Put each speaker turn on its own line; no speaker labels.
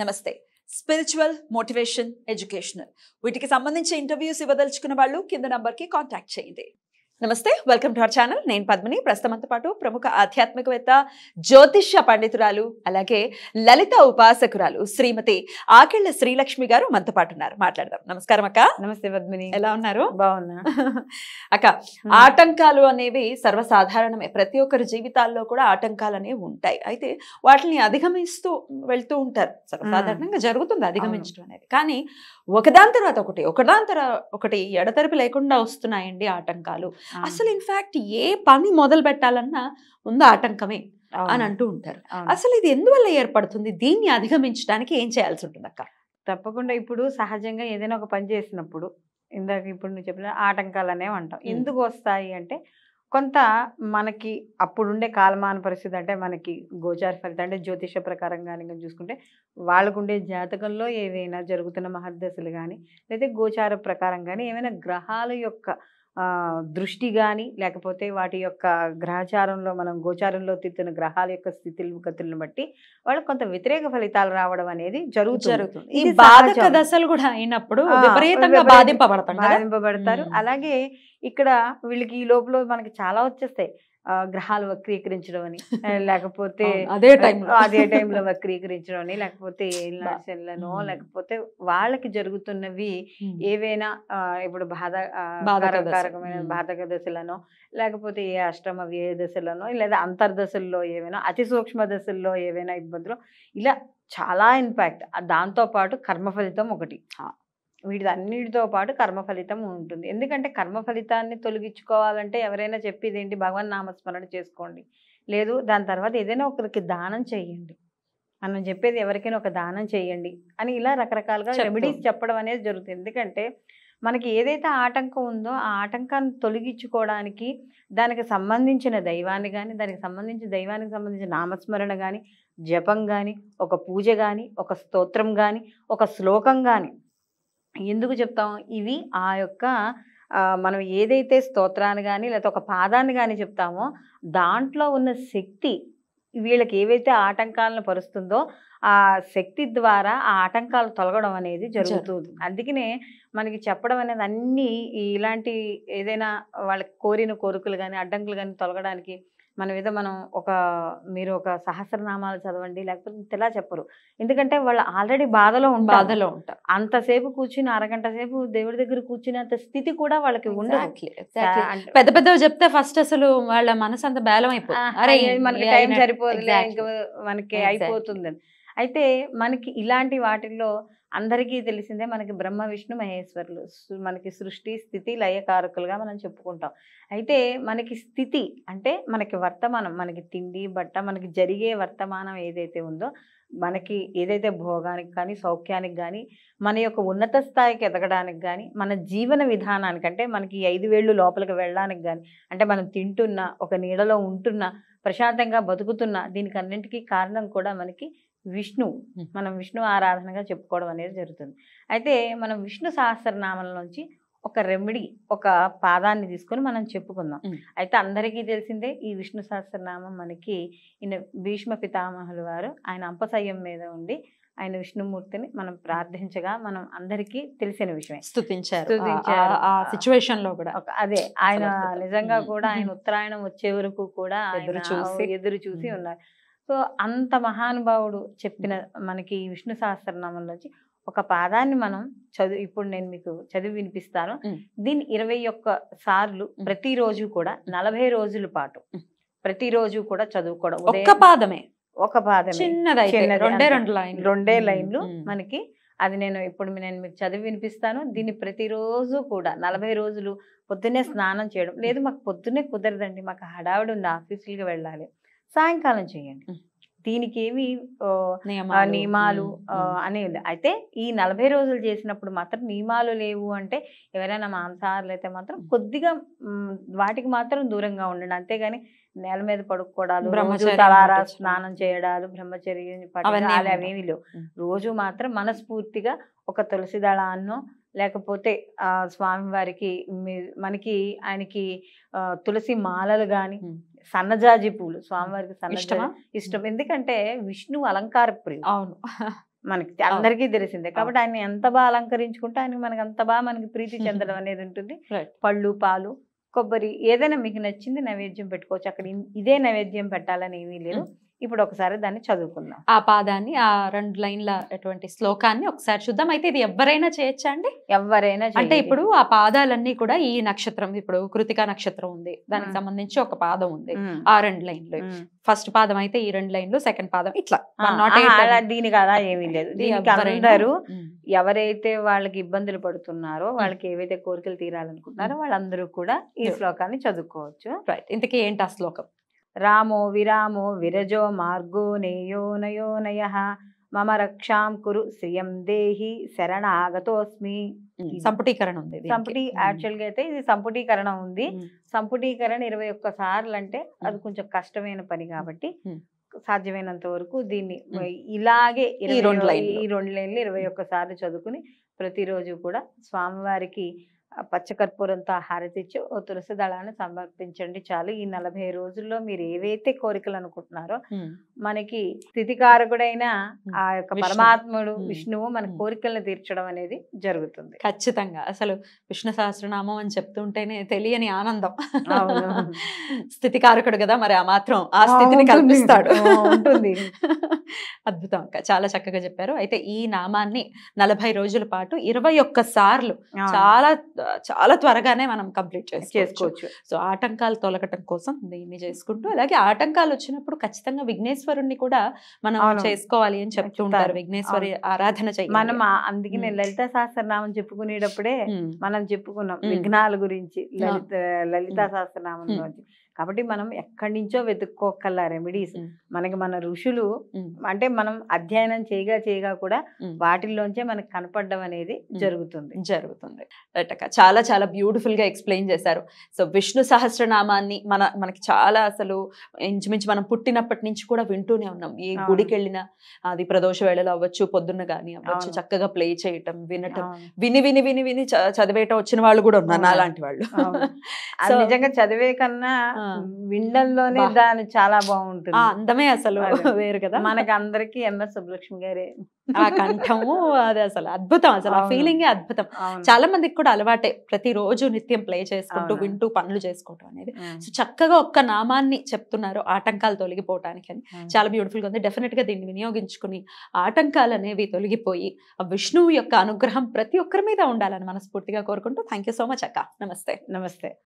నమస్తే spiritual motivation educational వీటికి సంబంధించి ఇంటర్వ్యూస్ ఇవ్వదలుచుకున్న వాళ్ళు కింద నంబర్కి కాంటాక్ట్ చేయండి నమస్తే వెల్కమ్ టు అవర్ ఛానల్ నేను పద్మిని అంత పాటు ప్రముఖ ఆధ్యాత్మికవేత్త జ్యోతిష్య పండితురాలు అలాగే లలిత ఉపాసకురాలు శ్రీమతి ఆకిళ్ళ శ్రీలక్ష్మి గారు మనతో పాటు ఉన్నారు మాట్లాడదాం నమస్కారం అక్క నమస్తే పద్మిని ఎలా ఉన్నారు బాగున్నా అక్క ఆటంకాలు అనేవి సర్వసాధారణమే ప్రతి ఒక్కరి జీవితాల్లో కూడా ఆటంకాలు అనేవి ఉంటాయి అయితే వాటిని అధిగమిస్తూ వెళ్తూ ఉంటారు సర్వసాధారణంగా జరుగుతుంది అధిగమించడం అనేది కానీ ఒకదాని తర్వాత ఒకటి ఒకదాని తర్వాత ఒకటి ఎడతెరిపి లేకుండా వస్తున్నాయండి ఆటంకాలు అసలు ఇన్ఫాక్ట్ ఏ పని మొదలు పెట్టాలన్నా ముందు ఆటంకమే అని అంటూ ఉంటారు అసలు ఇది ఎందువల్ల ఏర్పడుతుంది దీన్ని అధిగమించడానికి ఏం చేయాల్సి ఉంటుంది అక్క తప్పకుండా
ఇప్పుడు సహజంగా ఏదైనా ఒక పని చేసినప్పుడు ఇందాక ఇప్పుడు నువ్వు చెప్పిన ఆటంకాలు అనేవి అంటాం ఎందుకు వస్తాయి అంటే కొంత మనకి అప్పుడుండే కాలమాన పరిస్థితి అంటే మనకి గోచార ఫలితం అంటే జ్యోతిష ప్రకారం కానీ చూసుకుంటే వాళ్ళకుండే జాతకంలో ఏదైనా జరుగుతున్న మహర్దశలు కానీ లేదా గోచార ప్రకారం కానీ ఏమైనా గ్రహాల యొక్క దృష్టి కానీ లేకపోతే వాటి యొక్క గ్రహచారంలో మనం గోచారంలో తిత్తున్న గ్రహాల యొక్క స్థితులు గతులను బట్టి వాళ్ళకి కొంత వ్యతిరేక ఫలితాలు రావడం అనేది జరుగుతుంది ఈ బాధక దశలు
కూడా అయినప్పుడు విపరీతంగా బాధింపబడతారు బాధింపబడతారు
అలాగే ఇక్కడ వీళ్ళకి ఈ లోపల మనకి చాలా వచ్చేస్తాయి గ్రహాలు వక్రీకరించడం అని లేకపోతే అదే టైంలో అదే టైంలో వక్రీకరించడం అని లేకపోతే ఏళ్ళనో లేకపోతే వాళ్ళకి జరుగుతున్నవి ఏవైనా ఇప్పుడు బాధ బాధాకరమైన బాధక దశలనో లేకపోతే ఏ అష్టమ వ్యయ దశలనో లేదా అంతర్దశల్లో ఏవైనా అతి సూక్ష్మ దశల్లో ఏవైనా ఇబ్బందులు ఇలా చాలా ఇంపాక్ట్ దాంతోపాటు కర్మ ఫలితం ఒకటి అన్నిటితో పాటు కర్మఫలితం ఉంటుంది ఎందుకంటే కర్మఫలితాన్ని తొలగించుకోవాలంటే ఎవరైనా చెప్పేది ఏంటి భగవాన్ నామస్మరణ చేసుకోండి లేదు దాని తర్వాత ఏదైనా ఒకరికి దానం చేయండి మనం చెప్పేది ఎవరికైనా ఒక దానం చేయండి అని ఇలా రకరకాలుగా రెమెడీస్ చెప్పడం అనేది జరుగుతుంది ఎందుకంటే మనకి ఏదైతే ఆటంకం ఉందో ఆ ఆటంకాన్ని తొలగించుకోవడానికి దానికి సంబంధించిన దైవాన్ని కానీ దానికి సంబంధించిన దైవానికి సంబంధించిన నామస్మరణ కానీ జపం కానీ ఒక పూజ కానీ ఒక స్తోత్రం కానీ ఒక శ్లోకం కానీ ఎందుకు చెప్తాం ఇవి ఆ యొక్క మనం ఏదైతే స్తోత్రాన్ని కానీ లేకపోతే ఒక పాదాన్ని కానీ చెప్తామో దాంట్లో ఉన్న శక్తి వీళ్ళకి ఏవైతే ఆటంకాలను పరుస్తుందో ఆ శక్తి ద్వారా ఆ ఆటంకాలు తొలగడం అనేది జరుగుతుంది అందుకనే మనకి చెప్పడం అనేది అన్నీ ఇలాంటి ఏదైనా వాళ్ళకి కోరిన కోరికలు కానీ అడ్డంకులు కానీ తొలగడానికి మన మీద మనం ఒక మీరు ఒక సహస్రనామాలు చదవండి లేకపోతే ఇలా చెప్పరు ఎందుకంటే వాళ్ళు ఆల్రెడీ బాధలో ఉంటారు బాధలో ఉంటారు అంతసేపు కూర్చుని అరగంట సేపు దేవుడి దగ్గర కూర్చునేంత స్థితి కూడా వాళ్ళకి ఉండదు
పెద్ద పెద్దవి చెప్తే ఫస్ట్ అసలు వాళ్ళ మనసు అంత బేలం అయిపోతుంది మనకి టైం సరిపోదు
మనకి అయిపోతుంది అయితే మనకి ఇలాంటి వాటిల్లో అందరికీ తెలిసిందే మనకి బ్రహ్మ విష్ణు మహేశ్వరులు మనకి సృష్టి స్థితి లయకారకులుగా మనం చెప్పుకుంటాం అయితే మనకి స్థితి అంటే మనకి వర్తమానం మనకి తిండి బట్ట మనకి జరిగే వర్తమానం ఏదైతే ఉందో మనకి ఏదైతే భోగానికి కానీ సౌఖ్యానికి కానీ మన యొక్క ఉన్నత స్థాయికి ఎదగడానికి కానీ మన జీవన విధానానికి అంటే మనకి ఐదు వేళ్ళు లోపలికి వెళ్ళడానికి కానీ అంటే మనం తింటున్నా ఒక నీడలో ఉంటున్నా ప్రశాంతంగా బతుకుతున్నా దీనికి అన్నింటికీ కారణం కూడా మనకి విష్ణు మనం విష్ణు ఆరాధనగా చెప్పుకోవడం అనేది జరుగుతుంది అయితే మనం విష్ణు సహస్రనామల నుంచి ఒక రెమెడీ ఒక పాదాన్ని తీసుకొని మనం చెప్పుకుందాం అయితే అందరికీ తెలిసిందే ఈ విష్ణు సహస్రనామం మనకి ఈయన భీష్మ పితామహులు వారు ఆయన అంపసయ్యం మీద ఉండి ఆయన విష్ణుమూర్తిని మనం ప్రార్థించగా మనం అందరికీ తెలిసిన విషయమే స్థుతించారు సిచ్యువేషన్ లో కూడా అదే ఆయన నిజంగా కూడా ఆయన ఉత్తరాయణం వచ్చే వరకు కూడా ఎదురు చూసి ఎదురు చూసి ఉన్నారు సో అంత మహానుభావుడు చెప్పిన మనకి విష్ణు సహస్రనామంలోంచి ఒక పాదాన్ని మనం చదువు ఇప్పుడు నేను మీకు చదివి వినిపిస్తాను దీన్ని ఇరవై ఒక్క సార్లు ప్రతిరోజు కూడా నలభై రోజుల పాటు ప్రతిరోజు కూడా చదువుకోవడం ఒక పాదమే ఒక పాదమే చిన్నదైతే రెండే రెండు లైన్ రెండే లైన్లు మనకి అది నేను ఇప్పుడు నేను మీకు చదివి వినిపిస్తాను దీన్ని ప్రతిరోజు కూడా నలభై రోజులు పొద్దున్నే స్నానం చేయడం లేదు మాకు పొద్దున్నే కుదరదండి మాకు హడావిడి ఉంది ఆఫీసులకి వెళ్ళాలి సాయంకాలం చేయండి దీనికి ఏమి నియమాలు అనేది అయితే ఈ నలభై రోజులు చేసినప్పుడు మాత్రం నియమాలు లేవు అంటే ఎవరైనా మాంసాహారులు అయితే మాత్రం కొద్దిగా వాటికి మాత్రం దూరంగా ఉండండి అంతేగాని నేల మీద పడుకోవడాలు తలారా స్నానం చేయడాలు బ్రహ్మచర్యం పట్టడాలు అవేమి లేవు రోజు మాత్రం మనస్ఫూర్తిగా ఒక తులసి దళాన్నో లేకపోతే స్వామివారికి మనకి ఆయనకి తులసి మాలలు కానీ సన్నజాజి పూలు స్వామివారికి సన్నజా ఇష్టం ఎందుకంటే విష్ణు అలంకార ప్రియుడు అవును మనకి అందరికీ తెలిసిందే కాబట్టి ఆయన ఎంత బాగా అలంకరించుకుంటే ఆయన మనకి అంత బాగా మనకి ప్రీతి చెందడం అనేది ఉంటుంది పళ్ళు పాలు కొబ్బరి ఏదైనా మీకు నచ్చింది నైవేద్యం పెట్టుకోవచ్చు అక్కడ ఇదే నైవేద్యం పెట్టాలని ఏమీ లేదు ఇప్పుడు
ఒకసారి దాన్ని చదువుకుందాం ఆ పాదాన్ని ఆ రెండు లైన్ల అటువంటి శ్లోకాన్ని ఒకసారి చూద్దాం అయితే ఇది ఎవరైనా చేయొచ్చా అండి ఎవరైనా అంటే ఇప్పుడు ఆ పాదాలన్నీ కూడా ఈ నక్షత్రం ఇప్పుడు కృతికా నక్షత్రం ఉంది దానికి సంబంధించి ఒక పాదం ఉంది ఆ రెండు లైన్లు ఫస్ట్ పాదం అయితే ఈ రెండు లైన్లు సెకండ్ పాదం ఇట్లా దీని కదా ఏమీ లేదు అందరూ
ఎవరైతే వాళ్ళకి ఇబ్బందులు పడుతున్నారో వాళ్ళకి ఏవైతే కోరికలు తీరాలనుకుంటున్నారో వాళ్ళందరూ కూడా ఈ శ్లోకాన్ని చదువుకోవచ్చు రైట్ ఇంతకీ ఏంటి ఆ శ్లోకం రామో విరామో విరజో మార్గో నేయోనయోనయ మమ రక్షాం కురు శ్రియం దేహి శరణాగతోస్మి సంపుటీకరణ ఉంది సంపుటి గా అయితే ఇది సంపుటీకరణ ఉంది సంపుటీకరణ ఇరవై ఒక్క సార్లు అంటే అది కొంచెం కష్టమైన పని కాబట్టి సాధ్యమైనంత వరకు దీన్ని ఇలాగే ఈ రెండు లైన్లు ఇరవై ఒక్కసారి చదువుకుని ప్రతిరోజు కూడా స్వామివారికి పచ్చకర్పూరంతో హారతిచ్చి ఓ తులసి దళాన్ని సమర్పించండి చాలు ఈ నలభై రోజుల్లో మీరు ఏవైతే కోరికలు అనుకుంటున్నారో
మనకి స్థితికారకుడైన ఆ యొక్క పరమాత్ముడు విష్ణువు మన కోరికలను తీర్చడం అనేది జరుగుతుంది ఖచ్చితంగా అసలు విష్ణు సహస్రనామం అని చెప్తుంటేనే తెలియని ఆనందం స్థితికారకుడు కదా మరి ఆ మాత్రం ఆ స్థితిని కల్పిస్తాడు ఉంటుంది అద్భుతం చాలా చక్కగా చెప్పారు అయితే ఈ నామాన్ని నలభై రోజుల పాటు ఇరవై ఒక్క సార్లు చాలా చాలా త్వరగానే మనం కంప్లీట్ చేసుకోవచ్చు సో ఆటంకాలు తొలగటం కోసం దీన్ని చేసుకుంటూ అలాగే ఆటంకాలు వచ్చినప్పుడు ఖచ్చితంగా విఘ్నేశ్వరుణ్ణి కూడా మనం చేసుకోవాలి అని చెప్తుంటారు విఘ్నేశ్వరి ఆరాధన చేయాలి మనం నేను లలిత సహస్రనామం చెప్పుకునేటప్పుడే మనం చెప్పుకున్నాం విఘ్నాల గురించి లలిత లలిత
సహస్రనామం కాబట్టి మనం ఎక్కడి నుంచో వెతుక్కోకల్లా రెమెడీస్ మనకి మన ఋషులు అంటే మనం అధ్యయనం చేయగా చేయగా కూడా వాటిల్లోంచే మనకు కనపడడం
అనేది జరుగుతుంది జరుగుతుంది చాలా చాలా బ్యూటిఫుల్ గా ఎక్స్ప్లెయిన్ చేశారు సో విష్ణు సహస్రనామాన్ని మన మనకి చాలా అసలు ఇంచుమించు మనం పుట్టినప్పటి నుంచి కూడా వింటూనే ఉన్నాం ఏ గుడికి వెళ్ళినా అది ప్రదోష వేళలో అవ్వచ్చు పొద్దున్న కానీ అవ్వచ్చు చక్కగా ప్లే చేయటం వినటం విని విని విని విని చదివేయటం వచ్చిన వాళ్ళు కూడా ఉన్నారు అలాంటి వాళ్ళు
నిజంగా చదివే కన్నా విండల్లోనే దాని చాలా బాగుంటుంది అందమే
అసలు వేరు కదా మనకి అందరికి ఎంఎస్ సుబ్బలక్ష్మి గారే ఆ కంఠము అది అసలు అద్భుతం అసలు ఆ ఫీలింగ్ అద్భుతం చాలా మందికి కూడా అలవాటే ప్రతిరోజు నిత్యం ప్లే చేసుకుంటూ వింటూ పనులు చేసుకోవటం అనేది సో చక్కగా ఒక్క నామాన్ని చెప్తున్నారు ఆటంకాలు తొలగిపోవటానికి అని చాలా బ్యూటిఫుల్ గా ఉంది డెఫినెట్ గా దీన్ని వినియోగించుకుని ఆటంకాలు అనేవి తొలగిపోయి విష్ణువు యొక్క అనుగ్రహం ప్రతి ఒక్కరి మీద ఉండాలని మనస్ఫూర్తిగా కోరుకుంటూ థ్యాంక్ సో మచ్ అక్క నమస్తే నమస్తే